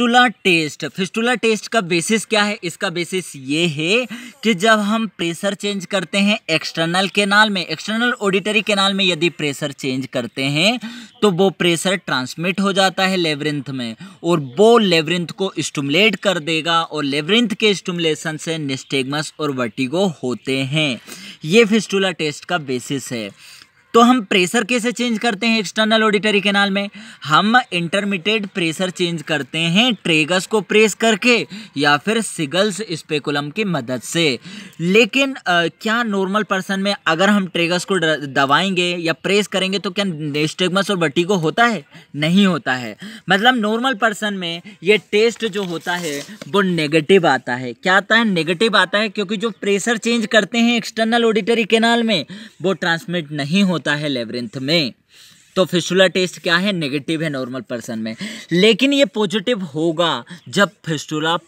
fistula test fistula test का basis क्या है इसका बेसिस ये है कि जब हम प्रेशर चेंज करते हैं एक्सटर्नल केनाल में एक्सटर्नल ऑडिटरी केनाल में यदि प्रेशर चेंज करते हैं तो वो प्रेशर ट्रांसमिट हो जाता है लेवरिंथ में और वो लेवरिंथ को स्टमुलेट कर देगा और लेवरिंथ के स्टमुलेशन से निस्टेगमस और वर्टिगो होते हैं ये फिस्टुला टेस्ट का बेसिस है तो हम प्रेशर कैसे चेंज करते हैं एक्सटर्नल ऑडिटरी कैनाल में हम इंटरमीडिएट प्रेशर चेंज करते हैं ट्रेगस को प्रेस करके या फिर सिगल्स स्पेकुलम की मदद से लेकिन आ, क्या नॉर्मल पर्सन में अगर हम ट्रेगस को दबाएंगे या प्रेस करेंगे तो क्या स्टेगमस और बट्टी को होता है नहीं होता है मतलब नॉर्मल पर्सन में ये टेस्ट जो होता है वो नेगेटिव आता है क्या आता है नेगेटिव आता है क्योंकि जो प्रेशर चेंज करते हैं एक्सटर्नल ऑडिटरी कैनाल में वो ट्रांसमिट नहीं होता है लेबरिंथ में तो फिस्टुला टेस्ट क्या है नेगेटिव है नॉर्मल पर्सन में लेकिन ये पॉजिटिव होगा जब फिस्टुला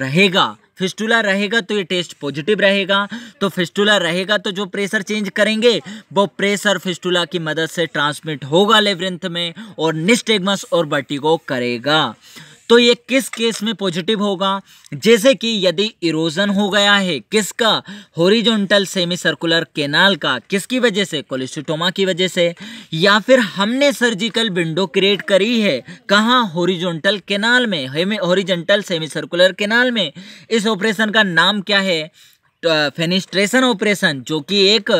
रहेगा फिस्टुला रहेगा तो ये टेस्ट पॉजिटिव रहेगा तो फिस्टुला रहेगा तो जो प्रेशर चेंज करेंगे वो प्रेशर फिस्टुला की मदद से ट्रांसमिट होगा लेवरिंथ में और निस्टेगमस और बर्टिगो करेगा तो ये किस केस में पॉजिटिव होगा जैसे कि यदि इरोजन हो गया है किसका होरिजोनटल सेमी सर्कुलर केनाल का किसकी वजह से कोलिस्टोटोमा की वजह से या फिर हमने सर्जिकल विंडो क्रिएट करी है कहाँ होरिजोनटल केनाल में होरिजेंटल सेमी सर्कुलर केनाल में इस ऑपरेशन का नाम क्या है फेनिस्ट्रेशन ऑपरेशन जो कि एक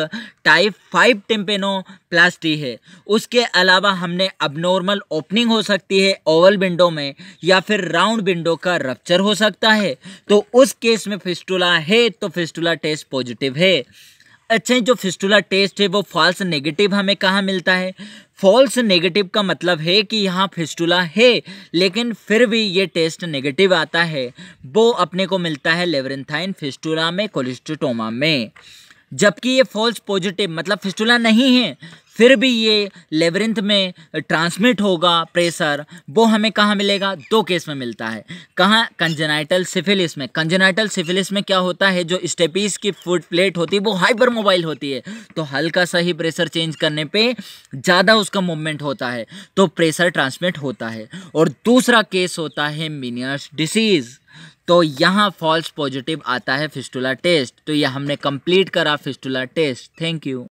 टाइप फाइव टेम्पेनोप्लास्टी है उसके अलावा हमने अबनॉर्मल ओपनिंग हो सकती है ओवल विंडो में या फिर राउंड विंडो का रप्चर हो सकता है तो उस केस में फिस्टुला है तो फिस्टुला टेस्ट पॉजिटिव है अच्छा जो फिस्टूला टेस्ट है वो फॉल्स नेगेटिव हमें कहाँ मिलता है फॉल्स नेगेटिव का मतलब है कि यहाँ फिस्टूला है लेकिन फिर भी ये टेस्ट नेगेटिव आता है वो अपने को मिलता है लेवरेंथाइन फिस्टूला में कोलिस्टोटोमा में जबकि ये फॉल्स पॉजिटिव मतलब फिस्टुला नहीं है फिर भी ये लेबरिंथ में ट्रांसमिट होगा प्रेशर वो हमें कहाँ मिलेगा दो केस में मिलता है कहाँ कंजेनाइटल सिफिलिस में कंजेनाइटल सिफिलिस में क्या होता है जो स्टेपीज की फूड प्लेट होती है वो हाइपर मोबाइल होती है तो हल्का सा ही प्रेशर चेंज करने पे ज़्यादा उसका मूवमेंट होता है तो प्रेशर ट्रांसमिट होता है और दूसरा केस होता है मीनियर्स डिसीज़ तो यहाँ फॉल्स पॉजिटिव आता है फिस्टुला टेस्ट तो यह हमने कंप्लीट करा फिस्टुला टेस्ट थैंक यू